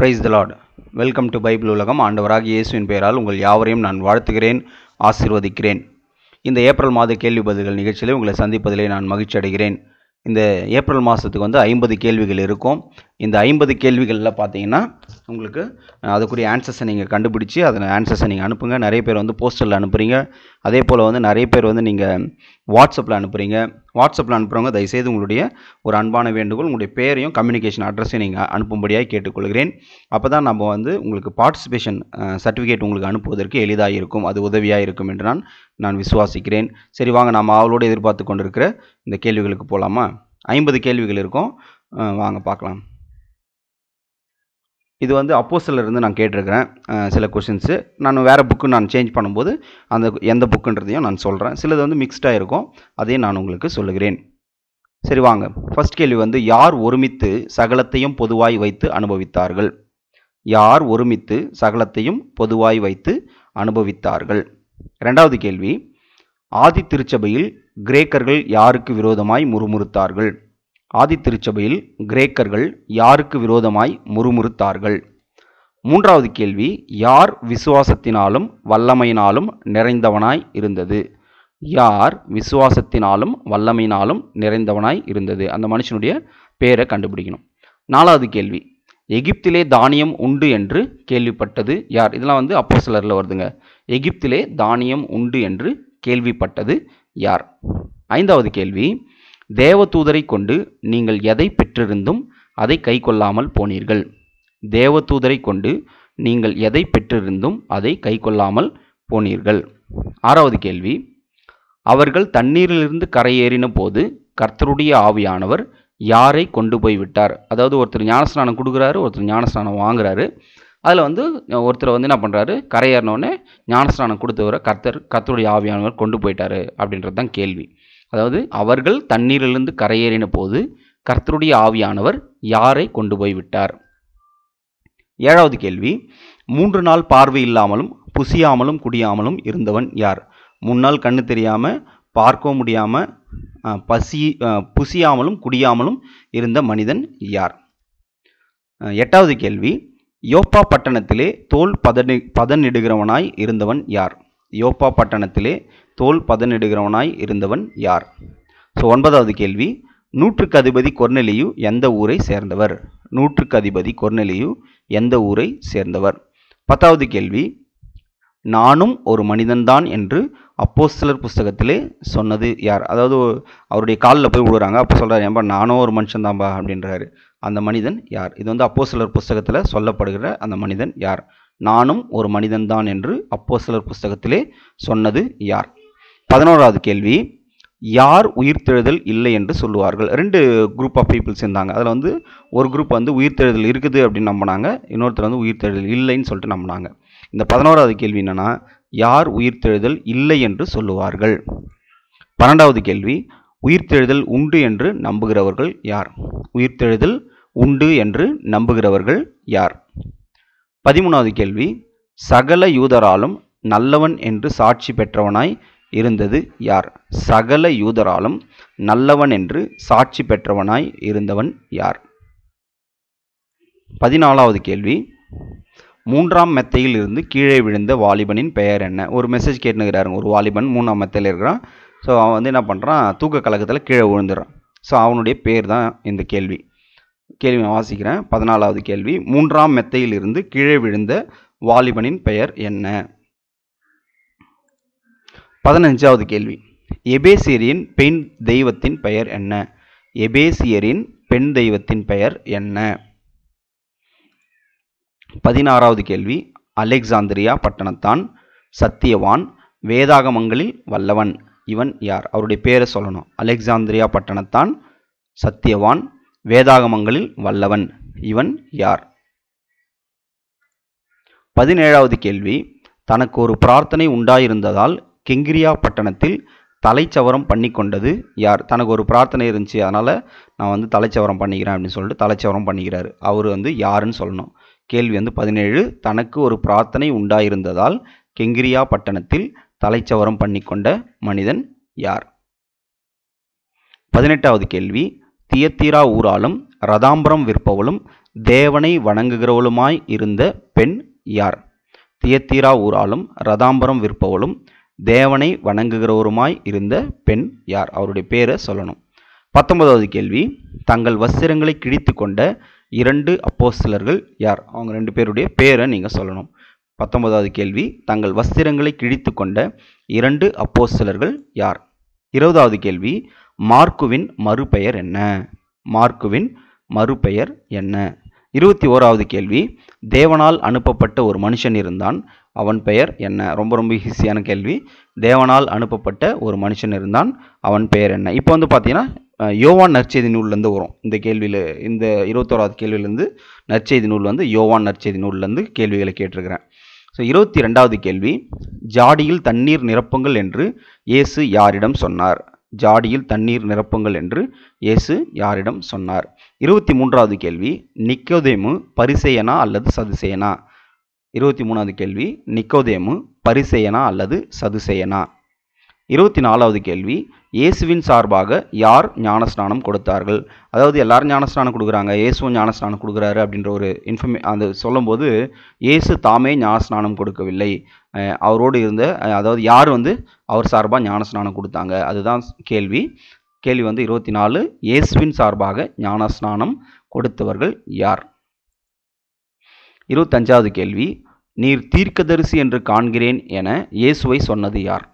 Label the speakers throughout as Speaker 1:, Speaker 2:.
Speaker 1: Price the lord welcome to bible உலகம் ஆண்டவராக இயேசுவின் பெயரால் உங்கள் யாவரையும் நான் வாழ்த்துகிறேன் ஆசிர்வதிக்கிறேன் இந்த ஏப்ரல் மாத கேள்வி பதில்கள் நிகழ்ச்சியில் உங்களை சந்திப்பதிலே நான் மகிழ்ச்சி அடைகிறேன் இந்த ஏப்ரல் மாதத்துக்கு வந்து ஐம்பது கேள்விகள் இருக்கும் இந்த ஐம்பது கேள்விகளில் பார்த்தீங்கன்னா உங்களுக்கு அதுக்குரிய ஆன்சர்ஸை நீங்கள் கண்டுபிடிச்சி அதை ஆன்சர்ஸை நீங்கள் அனுப்புங்க நிறைய பேர் வந்து போஸ்டரில் அனுப்புகிறீங்க அதே போல் வந்து நிறைய பேர் வந்து நீங்கள் வாட்ஸ்அப்பில் அனுப்புகிறீங்க வாட்ஸ்அப்பில் அனுப்புகிறவங்க தயவுசெய்து உங்களுடைய ஒரு அன்பான வேண்டுகோள் உங்களுடைய பேரையும் கம்யூனிகேஷன் அட்ரஸையும் நீங்கள் அனுப்பும்படியாக கேட்டுக்கொள்கிறேன் அப்போ தான் நம்ம வந்து உங்களுக்கு பார்ட்டிசிபேஷன் சர்டிஃபிகேட் உங்களுக்கு அனுப்புவதற்கு எளிதாக இருக்கும் அது உதவியாக இருக்கும் என்று நான் நான் விசுவாசிக்கிறேன் சரி வாங்க நாம் அவளோடு எதிர்பார்த்து கொண்டிருக்கிற இந்த கேள்விகளுக்கு போகலாமா ஐம்பது கேள்விகள் இருக்கும் வாங்க பார்க்கலாம் இது வந்து அப்போஸ்டில் இருந்து நான் கேட்டிருக்கிறேன் சில கொஷின்ஸு நான் வேறு புக்கு நான் சேஞ்ச் பண்ணும்போது அந்த எந்த புக்குன்றதையும் நான் சொல்கிறேன் சிலது வந்து மிக்ஸ்டாக இருக்கும் அதையும் நான் உங்களுக்கு சொல்லுகிறேன் சரி வாங்க ஃபஸ்ட் கேள்வி வந்து யார் ஒருமித்து சகலத்தையும் பொதுவாய் வைத்து அனுபவித்தார்கள் யார் ஒருமித்து சகலத்தையும் பொதுவாய் வைத்து அனுபவித்தார்கள் ரெண்டாவது கேள்வி ஆதி திருச்சபையில் கிரேக்கர்கள் யாருக்கு விரோதமாய் முறுமுறுத்தார்கள் ஆதித்திருச்சபையில் கிரேக்கர்கள் யாருக்கு விரோதமாய் முறுமுறுத்தார்கள் மூன்றாவது கேள்வி யார் விசுவாசத்தினாலும் வல்லமையினாலும் நிறைந்தவனாய் இருந்தது யார் விசுவாசத்தினாலும் வல்லமையினாலும் நிறைந்தவனாய் இருந்தது அந்த மனுஷனுடைய பேரை கண்டுபிடிக்கணும் நாலாவது கேள்வி எகிப்திலே தானியம் உண்டு என்று கேள்விப்பட்டது யார் இதெல்லாம் வந்து அப்போ சிலரில் வருதுங்க எகிப்திலே தானியம் உண்டு என்று கேள்விப்பட்டது யார் ஐந்தாவது கேள்வி தேவதூதரை கொண்டு நீங்கள் எதை பெற்றிருந்தும் அதை கை கொள்ளாமல் போனீர்கள் தேவதூதரை கொண்டு நீங்கள் எதை பெற்றிருந்தும் அதை கை கொள்ளாமல் போனீர்கள் ஆறாவது கேள்வி அவர்கள் தண்ணீரிலிருந்து கரையேறின போது கர்த்தருடைய ஆவியானவர் யாரை கொண்டு போய் விட்டார் அதாவது ஒருத்தர் ஞானஸ்நானம் கொடுக்குறாரு ஒருத்தர் ஞானஸ்நானம் வாங்குறாரு அதில் வந்து ஒருத்தர் வந்து என்ன பண்ணுறாரு கரையேறினோடனே ஞானஸ்நானம் கொடுத்தவரை கர்த்தர் கர்த்தருடைய ஆவியானவர் கொண்டு போயிட்டாரு அப்படின்றது தான் கேள்வி அதாவது அவர்கள் தண்ணீரிலிருந்து கரையேறின போது கர்த்தருடைய ஆவியானவர் யாரை கொண்டு போய்விட்டார் ஏழாவது கேள்வி மூன்று நாள் பார்வை இல்லாமலும் புசியாமலும் குடியாமலும் இருந்தவன் யார் மூணு நாள் கண்ணு தெரியாமல் பார்க்க முடியாமல் பசி புசியாமலும் குடியாமலும் இருந்த மனிதன் யார் எட்டாவது கேள்வி யோப்பா பட்டணத்திலே தோல் பதனி பதனிடுகிறவனாய் இருந்தவன் யார் யோப்பா பட்டணத்திலே தோல் பதனிடுகிறவனாய் இருந்தவன் யார் ஸோ ஒன்பதாவது கேள்வி நூற்றுக்கு அதிபதி கொர்நெலியு எந்த ஊரை சேர்ந்தவர் நூற்றுக்கு அதிபதி கொர்நெலியு எந்த ஊரை சேர்ந்தவர் பத்தாவது கேள்வி நானும் ஒரு மனிதன்தான் என்று சிலர் புஸ்தகத்திலே சொன்னது யார் அதாவது அவருடைய காலில் போய் விழுறாங்க அப்போ சொல்கிறார் ஏன்பா நானும் ஒரு மனுஷன்தான்பா அப்படின்றாரு அந்த மனிதன் யார் இது வந்து சிலர் புஸ்தகத்தில் சொல்லப்படுகிற அந்த மனிதன் யார் நானும் ஒரு மனிதன்தான் என்று சிலர் புஸ்தகத்திலே சொன்னது யார் பதினோராவது கேள்வி யார் உயிர்த்தெழுதல் இல்லை என்று சொல்லுவார்கள் ரெண்டு குரூப் ஆஃப் பீப்புள்ஸ் இருந்தாங்க அதில் வந்து ஒரு குரூப் வந்து உயிர்த்தெழுதல் இருக்குது அப்படின்னு நம்பினாங்க இன்னொருத்தர் வந்து உயிர்த்தெழுதல் இல்லைன்னு சொல்லிட்டு நம்பினாங்க இந்த பதினோராவது கேள்வி என்னென்னா யார் உயிர்த்தெழுதல் இல்லை என்று சொல்லுவார்கள் பன்னெண்டாவது கேள்வி உயிர்த்தெழுதல் உண்டு என்று நம்புகிறவர்கள் யார் உயிர்த்தெழுதல் உண்டு என்று நம்புகிறவர்கள் யார் பதிமூணாவது கேள்வி சகல யூதராலும் நல்லவன் என்று சாட்சி பெற்றவனாய் இருந்தது யார் சகல யூதராலும் நல்லவன் என்று சாட்சி பெற்றவனாய் இருந்தவன் யார் பதினாலாவது கேள்வி மூன்றாம் மெத்தையில் இருந்து கீழே விழுந்த வாலிபனின் பெயர் என்ன ஒரு மெசேஜ் கேட்டுனுக்கிறாருங்க ஒரு வாலிபன் மூணாம் மெத்தையில் இருக்கிறான் ஸோ அவன் வந்து என்ன பண்ணுறான் தூக்க கழகத்தில் கீழே விழுந்துடுறான் ஸோ அவனுடைய பேர் தான் இந்த கேள்வி கேள்வி நான் வாசிக்கிறேன் பதினாலாவது கேள்வி மூன்றாம் மெத்தையில் இருந்து கீழே விழுந்த வாலிபனின் பெயர் என்ன பதினஞ்சாவது கேள்வி எபேசியரின் பெண் தெய்வத்தின் பெயர் என்ன எபேசியரின் பெண் தெய்வத்தின் பெயர் என்ன பதினாறாவது கேள்வி அலெக்சாந்திரியா பட்டணத்தான் சத்தியவான் வேதாகமங்களில் வல்லவன் இவன் யார் அவருடைய பேரை சொல்லணும் அலெக்சாந்திரியா பட்டணத்தான் சத்தியவான் வேதாகமங்களில் வல்லவன் இவன் யார் பதினேழாவது கேள்வி தனக்கு ஒரு பிரார்த்தனை உண்டாயிருந்ததால் கெங்கிரியா பட்டணத்தில் தலைச்சவரம் பண்ணி கொண்டது யார் தனக்கு ஒரு பிரார்த்தனை இருந்துச்சு அதனால் நான் வந்து தலைச்சவரம் பண்ணிக்கிறேன் அப்படின்னு சொல்லிட்டு தலைச்சவரம் பண்ணிக்கிறார் அவர் வந்து யாருன்னு சொல்லணும் கேள்வி வந்து பதினேழு தனக்கு ஒரு பிரார்த்தனை உண்டாயிருந்ததால் கெங்கிரியா பட்டணத்தில் தலைச்சவரம் பண்ணி கொண்ட மனிதன் யார் பதினெட்டாவது கேள்வி தியத்தீரா ஊராலும் ரதாம்பரம் விற்பவளும் தேவனை வணங்குகிறவளுமாய் இருந்த பெண் யார் தியத்தீரா ஊராலும் ரதாம்பரம் விற்பவளும் தேவனை வணங்குகிறவருமாய் இருந்த பெண் யார் அவருடைய பேரை சொல்லணும் பத்தொன்பதாவது கேள்வி தங்கள் வஸ்திரங்களை கிழித்து கொண்ட இரண்டு அப்போ சிலர்கள் யார் அவங்க ரெண்டு பேருடைய பேரை நீங்கள் சொல்லணும் பத்தொன்பதாவது கேள்வி தங்கள் வஸ்திரங்களை கிழித்து கொண்ட இரண்டு அப்போ சிலர்கள் யார் இருபதாவது கேள்வி மார்க்குவின் மறுபெயர் என்ன மார்க்குவின் மறுபெயர் என்ன இருபத்தி ஓராவது கேள்வி தேவனால் அனுப்பப்பட்ட ஒரு மனுஷன் இருந்தான் அவன் பெயர் என்ன ரொம்ப ரொம்ப ஈஸியான கேள்வி தேவனால் அனுப்பப்பட்ட ஒரு மனுஷன் இருந்தான் அவன் பெயர் என்ன இப்போ வந்து பார்த்தீங்கன்னா யோவான் நற்செய்தி நூல்லேருந்து வரும் இந்த கேள்வியில் இந்த இருபத்தோராவது கேள்வியிலேருந்து நற்செய்தி நூல் வந்து யோவான் நற்செய்தி நூல்லேருந்து கேள்விகளை கேட்டிருக்கிறேன் ஸோ இருபத்தி ரெண்டாவது கேள்வி ஜாடியில் தண்ணீர் நிரப்புங்கள் என்று இயேசு யாரிடம் சொன்னார் ஜாடியில் தண்ணீர் நிரப்புங்கள் என்று இயேசு யாரிடம் சொன்னார் இருபத்தி மூன்றாவது கேள்வி நிக்கோதேமு பரிசெயனா அல்லது சதுசேனா இருபத்தி மூணாவது கேள்வி நிக்கோதேமு பரிசெயனா அல்லது சதுசேயனா இருபத்தி நாலாவது கேள்வி இயேசுவின் சார்பாக யார் ஞானஸ்நானம் கொடுத்தார்கள் அதாவது எல்லாரும் ஞானஸ்நானம் கொடுக்குறாங்க இயேசுவும் ஞானஸ்நானம் கொடுக்குறாரு அப்படின்ற ஒரு இன்ஃபர்மே அந்த சொல்லும்போது இயேசு தாமே ஞானஸ்நானம் கொடுக்கவில்லை அவரோடு இருந்த அதாவது யார் வந்து அவர் சார்பாக ஞானஸ்நானம் கொடுத்தாங்க அதுதான் கேள்வி கேள்வி வந்து இருபத்தி நாலு இயேசுவின் சார்பாக ஞானஸ்நானம் கொடுத்தவர்கள் யார் இருபத்தஞ்சாவது கேள்வி நீர் தீர்க்கதரிசி என்று காண்கிறேன் என இயேசுவை சொன்னது யார்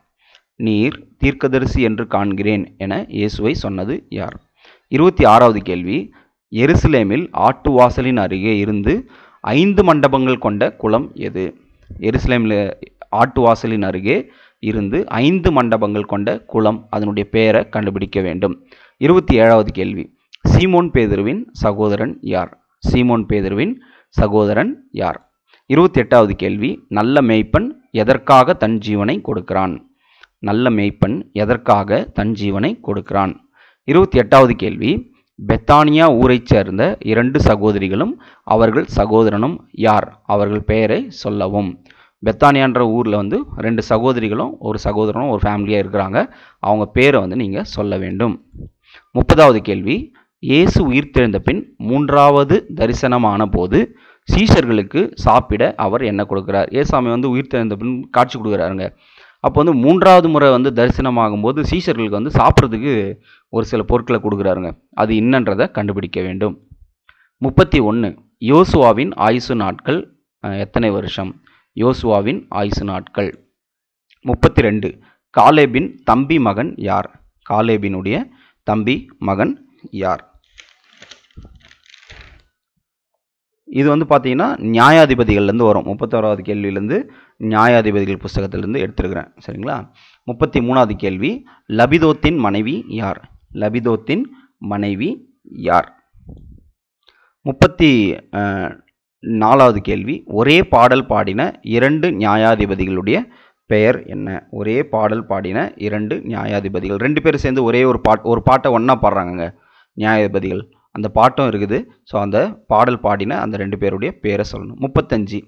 Speaker 1: நீர் தீர்க்கதரிசி என்று காண்கிறேன் என இயேசுவை சொன்னது யார் இருபத்தி ஆறாவது கேள்வி எருசலேமில் ஆட்டு வாசலின் அருகே இருந்து ஐந்து மண்டபங்கள் கொண்ட குளம் எது எருசலேமில் ஆட்டு வாசலின் அருகே இருந்து ஐந்து மண்டபங்கள் கொண்ட குளம் அதனுடைய பெயரை கண்டுபிடிக்க வேண்டும் இருபத்தி ஏழாவது கேள்வி சீமோன் பேதருவின் சகோதரன் யார் சீமோன் பேதருவின் சகோதரன் யார் இருபத்தி எட்டாவது கேள்வி நல்ல மேய்ப்பன் எதற்காக தன் ஜீவனை கொடுக்கிறான் நல்ல மேய்ப்பன் எதற்காக தன் ஜீவனை கொடுக்கிறான் இருபத்தி எட்டாவது கேள்வி பெத்தானியா ஊரைச் சேர்ந்த இரண்டு சகோதரிகளும் அவர்கள் சகோதரனும் யார் அவர்கள் பெயரை சொல்லவும் பெத்தானியான்ற ஊரில் வந்து ரெண்டு சகோதரிகளும் ஒரு சகோதரனும் ஒரு ஃபேமிலியாக இருக்கிறாங்க அவங்க பேரை வந்து நீங்கள் சொல்ல வேண்டும் முப்பதாவது கேள்வி இயேசு உயிர் உயிர்த்தெழுந்த பின் மூன்றாவது தரிசனமான போது சீஷர்களுக்கு சாப்பிட அவர் என்ன கொடுக்குறார் ஏசாமி வந்து உயிர் உயிர்த்தெழுந்த பின் காட்சி கொடுக்குறாருங்க அப்போ வந்து மூன்றாவது முறை வந்து தரிசனமாகும் போது சீசர்களுக்கு வந்து சாப்பிட்றதுக்கு ஒரு சில பொருட்களை கொடுக்குறாருங்க அது என்னன்றதை கண்டுபிடிக்க வேண்டும் முப்பத்தி ஒன்று யோசுவாவின் ஆயுசு நாட்கள் எத்தனை வருஷம் யோசுவாவின் ஆயுசு நாட்கள் முப்பத்தி ரெண்டு காலேபின் தம்பி மகன் யார் காலேபினுடைய தம்பி மகன் யார் இது வந்து பார்த்தீங்கன்னா நியாயாதிபதிகள்லேருந்து வரும் முப்பத்தோராவது கேள்வியிலேருந்து நியாயாதிபதிகள் புஸ்தகத்திலேருந்து எடுத்துருக்கிறேன் சரிங்களா முப்பத்தி மூணாவது கேள்வி லபிதோத்தின் மனைவி யார் லபிதோத்தின் மனைவி யார் முப்பத்தி நாலாவது கேள்வி ஒரே பாடல் பாடின இரண்டு நியாயாதிபதிகளுடைய பெயர் என்ன ஒரே பாடல் பாடின இரண்டு நியாயாதிபதிகள் ரெண்டு பேரும் சேர்ந்து ஒரே ஒரு பாட் ஒரு பாட்டை ஒன்றா பாடுறாங்கங்க நியாயாதிபதிகள் அந்த பாட்டும் இருக்குது ஸோ அந்த பாடல் பாடின அந்த ரெண்டு பேருடைய பேரை சொல்லணும் முப்பத்தஞ்சு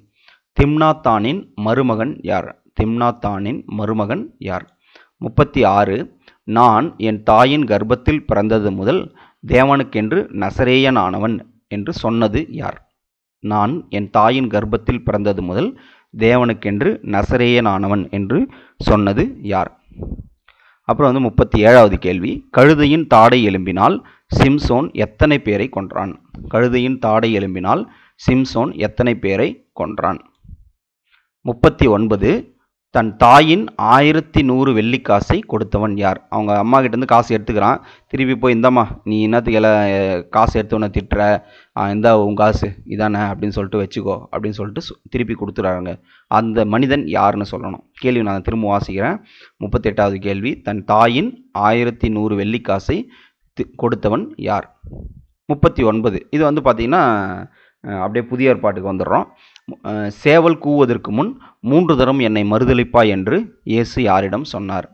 Speaker 1: திம்னாத்தானின் மருமகன் யார் திம்னாத்தானின் மருமகன் யார் முப்பத்தி ஆறு நான் என் தாயின் கர்ப்பத்தில் பிறந்தது முதல் தேவனுக்கென்று நசரேயனானவன் என்று சொன்னது யார் நான் என் தாயின் கர்ப்பத்தில் பிறந்தது முதல் தேவனுக்கென்று நசரேயனானவன் என்று சொன்னது யார் அப்புறம் வந்து முப்பத்தி ஏழாவது கேள்வி கழுதையின் தாடை எலும்பினால் சிம்சோன் எத்தனை பேரை கொன்றான் கழுதையின் தாடை எலும்பினால் சிம்சோன் எத்தனை பேரை கொன்றான் முப்பத்தி ஒன்பது தன் தாயின் ஆயிரத்தி நூறு வெள்ளிக்காசை கொடுத்தவன் யார் அவங்க அம்மா கிட்டேருந்து காசு எடுத்துக்கிறான் திருப்பி போய் இந்தம்மா நீ என்னத்துக்கு எல்லாம் காசு எடுத்தவனை திட்டுற இந்த உன் காசு இதானே அப்படின்னு சொல்லிட்டு வச்சுக்கோ அப்படின்னு சொல்லிட்டு திருப்பி கொடுத்துட்றாங்க அந்த மனிதன் யாருன்னு சொல்லணும் கேள்வி நான் திரும்ப வாசிக்கிறேன் முப்பத்தெட்டாவது கேள்வி தன் தாயின் ஆயிரத்தி நூறு வெள்ளிக்காசை கொடுத்தவன் யார் முப்பத்தி ஒன்பது இது வந்து பார்த்திங்கன்னா அப்படியே புதிய ஏற்பாட்டுக்கு வந்துடுறோம் சேவல் கூவதற்கு முன் மூன்று தரம் என்னை மறுதளிப்பா என்று இயேசு யாரிடம் சொன்னார்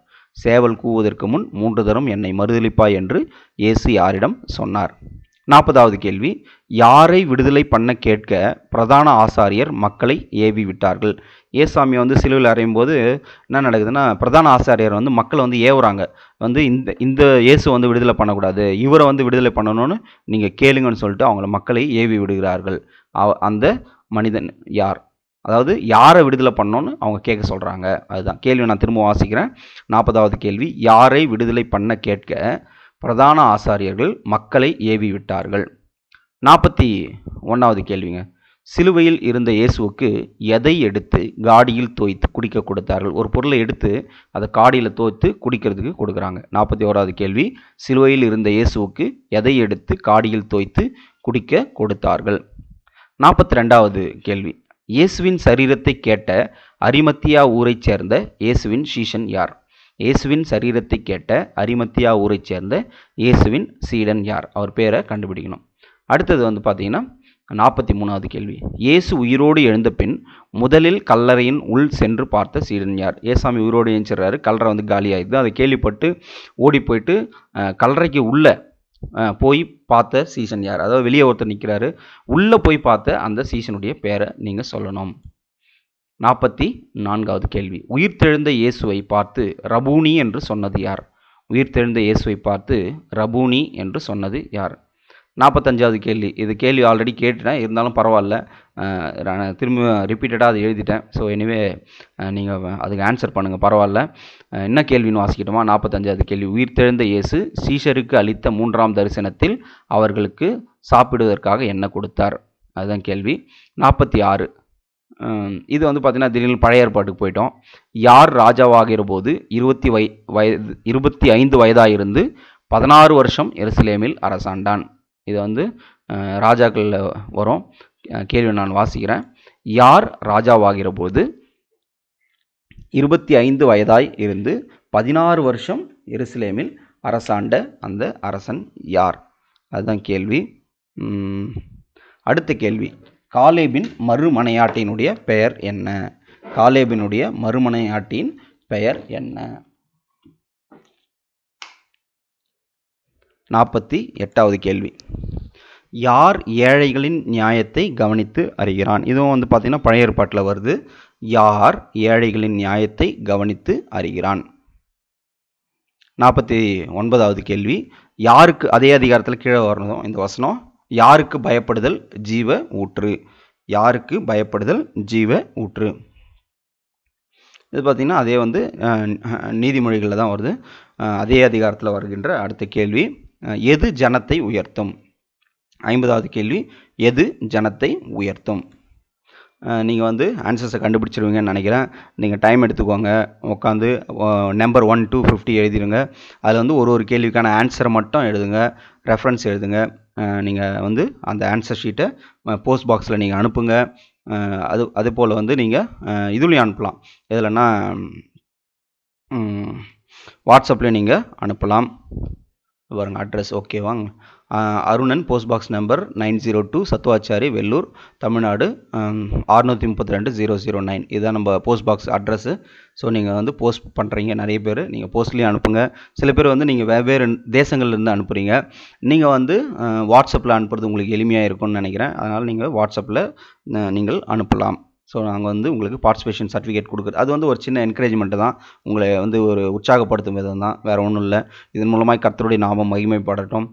Speaker 1: சேவல் கூவதற்கு முன் மூன்று தரம் என்னை மறுதளிப்பா என்று இயேசு யாரிடம் சொன்னார் நாற்பதாவது கேள்வி யாரை விடுதலை பண்ண கேட்க பிரதான ஆசாரியர் மக்களை ஏவி விட்டார்கள் ஏசாமியை வந்து சிலுவில் அறையும் போது என்ன நடக்குதுன்னா பிரதான ஆசாரியர் வந்து மக்களை வந்து ஏவுறாங்க வந்து இந்த இந்த இயேசு வந்து விடுதலை பண்ணக்கூடாது இவரை வந்து விடுதலை பண்ணணும்னு நீங்கள் கேளுங்கன்னு சொல்லிட்டு அவங்கள மக்களை ஏவி விடுகிறார்கள் அந்த மனிதன் யார் அதாவது யாரை விடுதலை பண்ணோன்னு அவங்க கேட்க சொல்கிறாங்க அதுதான் கேள்வி நான் திரும்ப வாசிக்கிறேன் நாற்பதாவது கேள்வி யாரை விடுதலை பண்ண கேட்க பிரதான ஆசாரியர்கள் மக்களை ஏவி விட்டார்கள் நாற்பத்தி ஒன்றாவது கேள்விங்க சிலுவையில் இருந்த இயேசுவுக்கு எதை எடுத்து காடியில் தோய்த்து குடிக்க கொடுத்தார்கள் ஒரு பொருளை எடுத்து அதை காடியில் தோய்த்து குடிக்கிறதுக்கு கொடுக்குறாங்க நாற்பத்தி ஓராவது கேள்வி சிலுவையில் இருந்த இயேசுவுக்கு எதை எடுத்து காடியில் தோய்த்து குடிக்க கொடுத்தார்கள் நாற்பத்தி ரெண்டாவது கேள்வி இயேசுவின் சரீரத்தை கேட்ட அரிமத்தியா ஊரைச் சேர்ந்த இயேசுவின் சீஷன் யார் இயேசுவின் சரீரத்தை கேட்ட அரிமத்தியா ஊரைச் சேர்ந்த இயேசுவின் சீடன் யார் அவர் பேரை கண்டுபிடிக்கணும் அடுத்தது வந்து பார்த்தீங்கன்னா நாற்பத்தி மூணாவது கேள்வி இயேசு உயிரோடு எழுந்த பின் முதலில் கல்லறையின் உள் சென்று பார்த்த சீடன் யார் ஏசாமி உயிரோடு எழுந்துடுறாரு கல்லறை வந்து காலியாகிடுது அதை கேள்விப்பட்டு ஓடி போயிட்டு கல்லறைக்கு உள்ளே போய் பார்த்த சீசன் யார் அதாவது வெளியே ஒருத்தர் நிற்கிறாரு உள்ளே போய் பார்த்த அந்த சீசனுடைய பேரை நீங்கள் சொல்லணும் நாற்பத்தி நான்காவது கேள்வி உயிர்த்தெழுந்த இயேசுவை பார்த்து ரபூனி என்று சொன்னது யார் உயிர்த்தெழுந்த இயேசுவை பார்த்து ரபூனி என்று சொன்னது யார் நாற்பத்தஞ்சாவது கேள்வி இது கேள்வி ஆல்ரெடி கேட்டுட்டேன் இருந்தாலும் பரவாயில்ல நான் திரும்ப ரிப்பீட்டடாக அதை எழுதிட்டேன் ஸோ எனிவே நீங்கள் அதுக்கு ஆன்சர் பண்ணுங்கள் பரவாயில்ல என்ன கேள்வின்னு வாசிக்கிட்டோமா நாற்பத்தஞ்சாவது கேள்வி உயிர்த்தெழுந்த இயேசு சீஷருக்கு அளித்த மூன்றாம் தரிசனத்தில் அவர்களுக்கு சாப்பிடுவதற்காக என்ன கொடுத்தார் அதுதான் கேள்வி நாற்பத்தி ஆறு இது வந்து பார்த்திங்கன்னா பழைய ஏற்பாட்டுக்கு போயிட்டோம் யார் ராஜாவாகிற போது இருபத்தி வய வயது இருபத்தி ஐந்து வயதாக இருந்து பதினாறு வருஷம் எருசலேமில் அரசாண்டான் இது வந்து ராஜாக்களில் வரும் கேள்வி நான் வாசிக்கிறேன் யார் ராஜாவாகிற போது இருபத்தி ஐந்து வயதாய் இருந்து பதினாறு வருஷம் எருசலேமில் அரசாண்ட அந்த அரசன் யார் அதுதான் கேள்வி அடுத்த கேள்வி காலேபின் மறுமனையாட்டினுடைய பெயர் என்ன காலேபினுடைய மறுமனையாட்டியின் பெயர் என்ன நாற்பத்தி எட்டாவது கேள்வி யார் ஏழைகளின் நியாயத்தை கவனித்து அறிகிறான் இதுவும் வந்து பார்த்திங்கன்னா பழைய ஏற்பாட்டில் வருது யார் ஏழைகளின் நியாயத்தை கவனித்து அறிகிறான் நாற்பத்தி ஒன்பதாவது கேள்வி யாருக்கு அதே அதிகாரத்தில் கீழே வரணும் இந்த வசனம் யாருக்கு பயப்படுதல் ஜீவ ஊற்று யாருக்கு பயப்படுதல் ஜீவ ஊற்று இது பார்த்திங்கன்னா அதே வந்து நீதிமொழிகளில் தான் வருது அதே அதிகாரத்தில் வருகின்ற அடுத்த கேள்வி எது ஜனத்தை உயர்த்தும் ஐம்பதாவது கேள்வி எது ஜனத்தை உயர்த்தும் நீங்கள் வந்து ஆன்சர்ஸை கண்டுபிடிச்சிருவீங்கன்னு நினைக்கிறேன் நீங்கள் டைம் எடுத்துக்கோங்க உட்காந்து நம்பர் ஒன் டூ ஃபிஃப்டி எழுதிடுங்க அதில் வந்து ஒரு ஒரு கேள்விக்கான ஆன்சரை மட்டும் எழுதுங்க ரெஃபரன்ஸ் எழுதுங்க நீங்கள் வந்து அந்த ஆன்சர் ஷீட்டை போஸ்ட் பாக்ஸில் நீங்கள் அனுப்புங்க அது அதுபோல் போல் வந்து நீங்கள் இதுலேயும் அனுப்பலாம் எதுலன்னா வாட்ஸ்அப்லேயும் நீங்கள் அனுப்பலாம் பாருங்கள் அட்ரஸ் ஓகேவாங்க Arunan post box number nine zero two Sathuvachari Vellore Tamil Nadu அறுநூற்றி முப்பத்தி ரெண்டு ஜீரோ ஜீரோ நைன் இதுதான் நம்ம போஸ்ட் பாக்ஸ் அட்ரஸ்ஸு ஸோ நீங்கள் வந்து போஸ்ட் பண்ணுறீங்க நிறைய பேர் நீங்கள் போஸ்ட்லேயும் அனுப்புங்க சில பேர் வந்து நீங்கள் வெவ்வேறு தேசங்கள்லேருந்து அனுப்புகிறீங்க நீங்கள் வந்து வாட்ஸ்அப்பில் அனுப்புறது உங்களுக்கு எளிமையாக இருக்கும்னு நினைக்கிறேன் அதனால் நீங்கள் வாட்ஸ்அப்பில் நீங்கள் அனுப்பலாம் ஸோ நாங்கள் வந்து உங்களுக்கு பார்ட்டிசிபேஷன் சர்டிஃபிகேட் கொடுக்குறது அது வந்து ஒரு சின்ன என்கரேஜ்மெண்ட்டு தான் உங்களை வந்து ஒரு உற்சாகப்படுத்தும் விதம் தான் வேறு ஒன்றும் இல்லை இதன் மூலமாக கர்த்தருடைய நாமம் மகிமைப்படட்டும்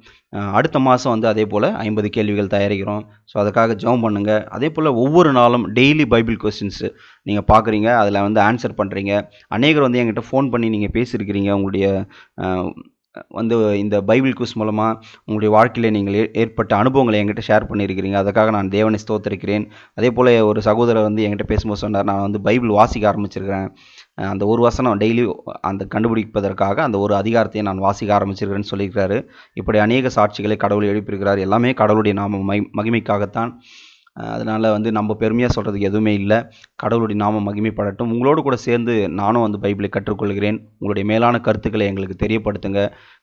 Speaker 1: அடுத்த மாதம் வந்து அதே போல் ஐம்பது கேள்விகள் தயாரிக்கிறோம் ஸோ அதுக்காக ஜெபம் பண்ணுங்கள் அதே போல் ஒவ்வொரு நாளும் டெய்லி பைபிள் கொஸ்டின்ஸு நீங்கள் பார்க்குறீங்க அதில் வந்து ஆன்சர் பண்ணுறீங்க அநேகர் வந்து என்கிட்ட ஃபோன் பண்ணி நீங்கள் பேசியிருக்கிறீங்க உங்களுடைய வந்து இந்த பைபிள் குஸ் மூலமாக உங்களுடைய வாழ்க்கையில் நீங்கள் ஏற்பட்ட அனுபவங்களை என்கிட்ட ஷேர் பண்ணியிருக்கிறீங்க அதுக்காக நான் தேவனை ஸ்தோத்திருக்கிறேன் அதே போல் ஒரு சகோதரர் வந்து என்கிட்ட பேசும்போது சொன்னார் நான் வந்து பைபிள் வாசிக்க ஆரம்பிச்சிருக்கிறேன் அந்த ஒரு வசனம் டெய்லி அந்த கண்டுபிடிப்பதற்காக அந்த ஒரு அதிகாரத்தை நான் வாசிக்க ஆரம்பிச்சிருக்கிறேன்னு சொல்லியிருக்கிறாரு இப்படி அநேக சாட்சிகளை கடவுள் எழுப்பியிருக்கிறார் எல்லாமே கடவுளுடைய நாம மகிமைக்காகத்தான் அதனால் வந்து நம்ம பெருமையாக சொல்கிறதுக்கு எதுவுமே இல்லை கடவுளுடைய நாம மகிமைப்படட்டும் உங்களோடு கூட சேர்ந்து நானும் வந்து பைபிளை கற்றுக்கொள்கிறேன் உங்களுடைய மேலான கருத்துக்களை எங்களுக்கு தெரியப்படுத்துங்க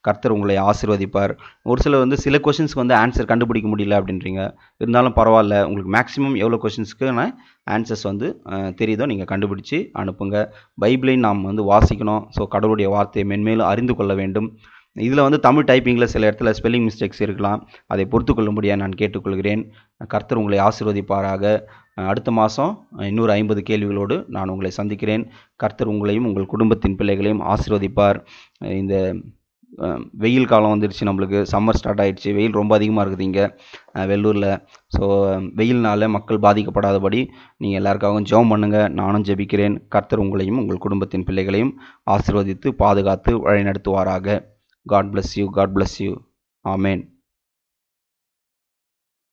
Speaker 1: கர்த்தர் உங்களை ஆசிர்வதிப்பார் ஒரு சிலர் வந்து சில கொஷின்ஸ்க்கு வந்து ஆன்சர் கண்டுபிடிக்க முடியல அப்படின்றீங்க இருந்தாலும் பரவாயில்ல உங்களுக்கு மேக்ஸிமம் எவ்வளோ நான் ஆன்சர்ஸ் வந்து தெரியுதோ நீங்கள் கண்டுபிடிச்சி அனுப்புங்க பைபிளையும் நாம் வந்து வாசிக்கணும் ஸோ கடவுளுடைய வார்த்தையை மென்மேலும் அறிந்து கொள்ள வேண்டும் இதில் வந்து தமிழ் டைப்பிங்கில் சில இடத்துல ஸ்பெல்லிங் மிஸ்டேக்ஸ் இருக்கலாம் அதை பொறுத்துக்கொள்ளும்படியாக நான் கேட்டுக்கொள்கிறேன் கர்த்தர் உங்களை ஆசிர்வதிப்பாராக அடுத்த மாதம் இன்னொரு ஐம்பது கேள்விகளோடு நான் உங்களை சந்திக்கிறேன் கர்த்தர் உங்களையும் உங்கள் குடும்பத்தின் பிள்ளைகளையும் ஆசிர்வதிப்பார் இந்த வெயில் காலம் வந்துடுச்சு நம்மளுக்கு சம்மர் ஸ்டார்ட் ஆகிடுச்சு வெயில் ரொம்ப அதிகமாக இருக்குது இங்கே வெள்ளூரில் ஸோ வெயில்னால் மக்கள் பாதிக்கப்படாதபடி நீங்கள் எல்லாருக்காகவும் ஜெபம் பண்ணுங்கள் நானும் ஜெபிக்கிறேன் கர்த்தர் உங்களையும் உங்கள் குடும்பத்தின் பிள்ளைகளையும் ஆசிர்வதித்து பாதுகாத்து வழிநடத்துவாராக God bless you. God bless you. Amen.